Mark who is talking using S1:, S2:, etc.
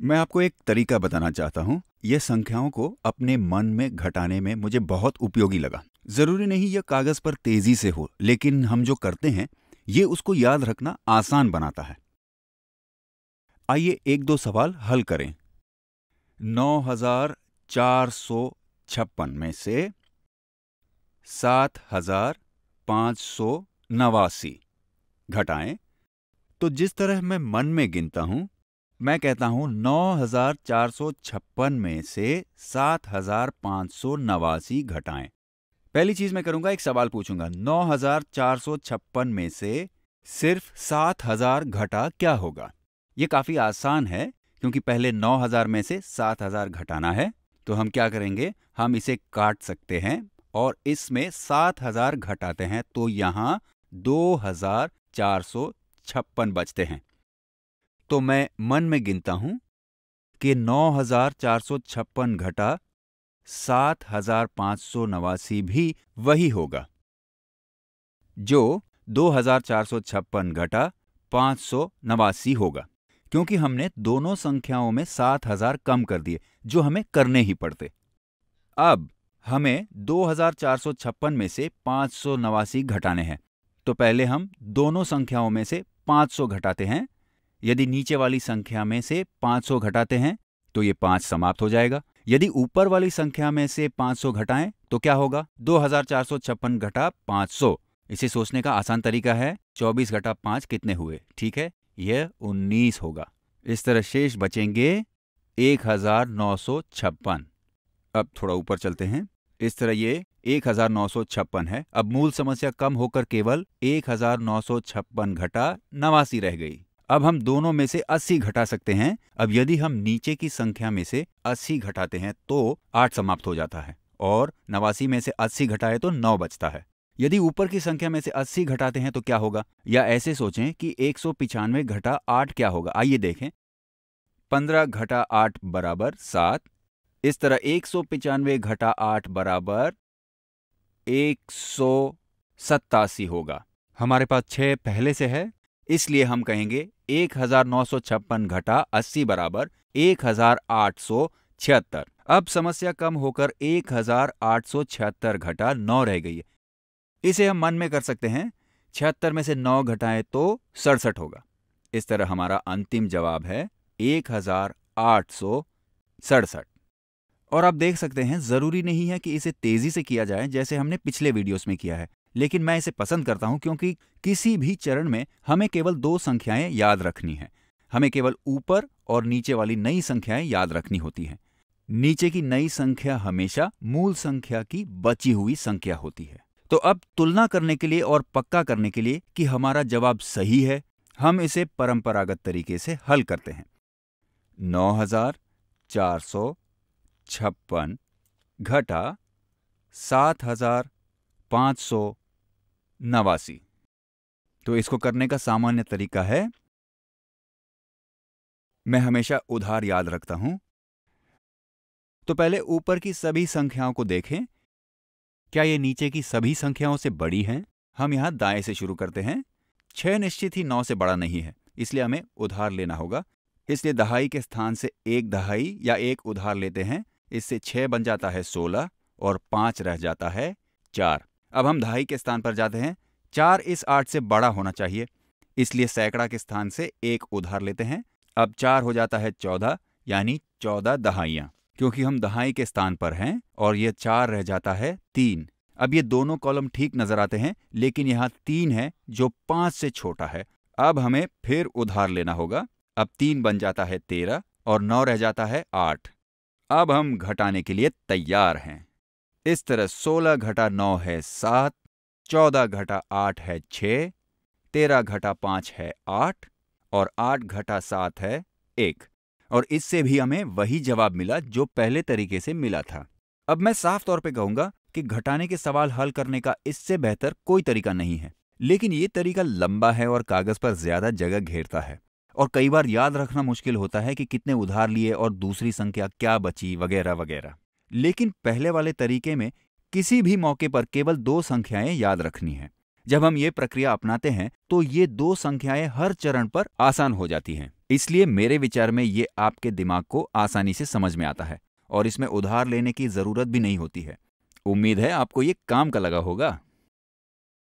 S1: मैं आपको एक तरीका बताना चाहता हूँ ये संख्याओं को अपने मन में घटाने में मुझे बहुत उपयोगी लगा जरूरी नहीं यह कागज पर तेजी से हो लेकिन हम जो करते हैं ये उसको याद रखना आसान बनाता है आइए एक दो सवाल हल करें नौ हजार चार सौ छप्पन में से सात हजार पांच सौ नवासी घटाएं तो जिस तरह मैं मन में गिनता हूं मैं कहता हूं नौ हजार चार सौ छप्पन में से सात हजार पांच सौ नवासी घटाएं पहली चीज मैं करूंगा एक सवाल पूछूंगा नौ हजार चार सौ छप्पन में से सिर्फ सात हजार घटा क्या होगा ये काफी आसान है क्योंकि पहले नौ हजार में से सात हजार घटाना है तो हम क्या करेंगे हम इसे काट सकते हैं और इसमें सात हजार घटाते हैं तो यहां दो हजार चार सौ छप्पन बचते हैं तो मैं मन में गिनता हूं कि नौ हजार चार सौ छप्पन घटा सात हजार पांच सौ नवासी भी वही होगा जो दो हजार चार सौ छप्पन घटा पांच सौ नवासी होगा क्योंकि हमने दोनों संख्याओं में सात हजार कम कर दिए जो हमें करने ही पड़ते अब हमें दो हजार चार सौ छप्पन में से पांच सौ नवासी घटाने हैं तो पहले हम दोनों संख्याओं में से पांच सौ घटाते हैं यदि नीचे वाली संख्या में से 500 घटाते हैं तो ये पांच समाप्त हो जाएगा यदि ऊपर वाली संख्या में से 500 घटाएं तो क्या होगा दो घटा 500 इसे सोचने का आसान तरीका है 24 घटा 5 कितने हुए ठीक है यह 19 होगा इस तरह शेष बचेंगे एक अब थोड़ा ऊपर चलते हैं इस तरह ये एक है अब मूल समस्या कम होकर केवल एक घटा नवासी रह गई अब हम दोनों में से 80 घटा सकते हैं अब यदि हम नीचे की संख्या में से 80 घटाते हैं तो 8 समाप्त हो जाता है और नवासी में से 80 घटाए तो 9 बचता है यदि ऊपर की संख्या में से 80 घटाते हैं तो क्या होगा या ऐसे सोचें कि एक घटा आठ क्या होगा आइए देखें पंद्रह घटा आठ बराबर सात इस तरह एक सौ पिचानवे घटा आठ बराबर एक सौ सत्तासी होगा हमारे पास छह पहले से है इसलिए हम कहेंगे एक हजार नौ सौ छप्पन घटा अस्सी बराबर एक हजार आठ सौ छिहत्तर अब समस्या कम होकर एक हजार आठ सौ छिहत्तर घटा नौ रह गई है इसे हम मन में कर सकते हैं छिहत्तर में से नौ घटाएं तो सड़सठ होगा इस तरह हमारा अंतिम जवाब है एक हजार आठ सौ सड़सठ और आप देख सकते हैं जरूरी नहीं है कि इसे तेजी से किया जाए जैसे हमने पिछले वीडियोस में किया है लेकिन मैं इसे पसंद करता हूं क्योंकि किसी भी चरण में हमें केवल दो संख्याएं याद रखनी है हमें केवल ऊपर और नीचे वाली नई संख्याएं याद रखनी होती हैं नीचे की नई संख्या हमेशा मूल संख्या की बची हुई संख्या होती है तो अब तुलना करने के लिए और पक्का करने के लिए कि हमारा जवाब सही है हम इसे परंपरागत तरीके से हल करते हैं नौ हजार चार सौ छप्पन घटा सात हजार पांच सौ नवासी तो इसको करने का सामान्य तरीका है मैं हमेशा उधार याद रखता हूं तो पहले ऊपर की सभी संख्याओं को देखें क्या ये नीचे की सभी संख्याओं से बड़ी हैं हम यहां दाएं से शुरू करते हैं छह निश्चित ही नौ से बड़ा नहीं है इसलिए हमें उधार लेना होगा इसलिए दहाई के स्थान से एक दहाई या एक उधार लेते हैं इससे छह बन जाता है सोलह और पांच रह जाता है चार अब हम ढाई के स्थान पर जाते हैं चार इस आठ से बड़ा होना चाहिए इसलिए सैकड़ा के स्थान से एक उधार लेते हैं अब चार हो जाता है चौदह यानी चौदह दहाइया क्योंकि हम दहाई के स्थान पर हैं और ये चार रह जाता है तीन अब ये दोनों कॉलम ठीक नजर आते हैं लेकिन यहाँ तीन है जो पांच से छोटा है अब हमें फिर उधार लेना होगा अब तीन बन जाता है तेरह और नौ रह जाता है आठ अब हम घटाने के लिए तैयार हैं इस तरह सोलह घटा नौ है सात चौदह घटा आठ है छ तेरह घटा पांच है आठ और आठ घटा सात है एक और इससे भी हमें वही जवाब मिला जो पहले तरीके से मिला था अब मैं साफ तौर पे कहूंगा कि घटाने के सवाल हल करने का इससे बेहतर कोई तरीका नहीं है लेकिन ये तरीका लंबा है और कागज पर ज्यादा जगह घेरता है और कई बार याद रखना मुश्किल होता है कि कितने उधार लिए और दूसरी संख्या क्या बची वगैरह वगैरह लेकिन पहले वाले तरीके में किसी भी मौके पर केवल दो संख्याएं याद रखनी हैं जब हम ये प्रक्रिया अपनाते हैं तो ये दो संख्याएं हर चरण पर आसान हो जाती हैं इसलिए मेरे विचार में ये आपके दिमाग को आसानी से समझ में आता है और इसमें उधार लेने की जरूरत भी नहीं होती है उम्मीद है आपको ये काम का लगा होगा